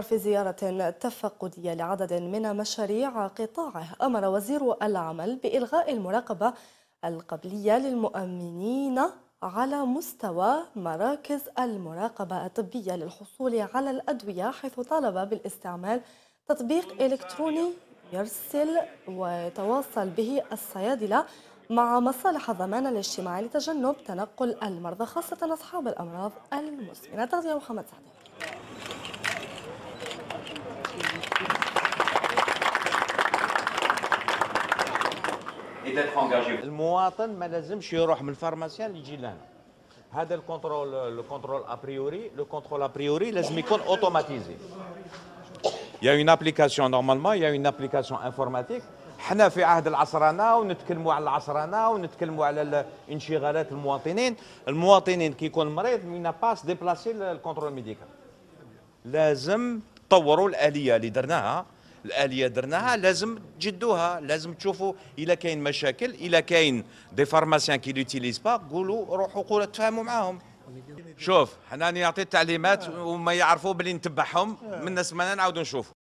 في زيارة تفقدية لعدد من مشاريع قطاعه أمر وزير العمل بإلغاء المراقبة القبلية للمؤمنين على مستوى مراكز المراقبة الطبية للحصول على الأدوية حيث طالب بالاستعمال تطبيق إلكتروني يرسل ويتواصل به الصيادلة مع مصالح الضمان الاجتماعي لتجنب تنقل المرضى خاصة أصحاب الأمراض المزمنة تغذية محمد سعد المواطن ما لازمش يروح من الفارماسيان يجي لهنا هذا الكونترول الكونترول ابريوري لو كونترول ابريوري لازم يكون اوتوماتيزي يا اون ابليكاسيون نورمالمون يا اون ابليكاسيون انفورماتيك حنا في عهد العصرنه ونتكلموا على العصرنه ونتكلموا على انشغالات المواطنين المواطنين كي يكون مريض مينا باس ديبلاسي الكونترول ميديكال لازم طوروا الاليه اللي درناها الاليه درناها لازم تجدوها لازم تشوفوا الا كاين مشاكل الا كاين دي فارماسيان كي لوتيليز با قولوا روحوا قولوا تفاهموا معاهم شوف حنا نعطي التعليمات وما يعرفوا بلي نتبعهم آه. من الناس ما نعاودوا نشوفوا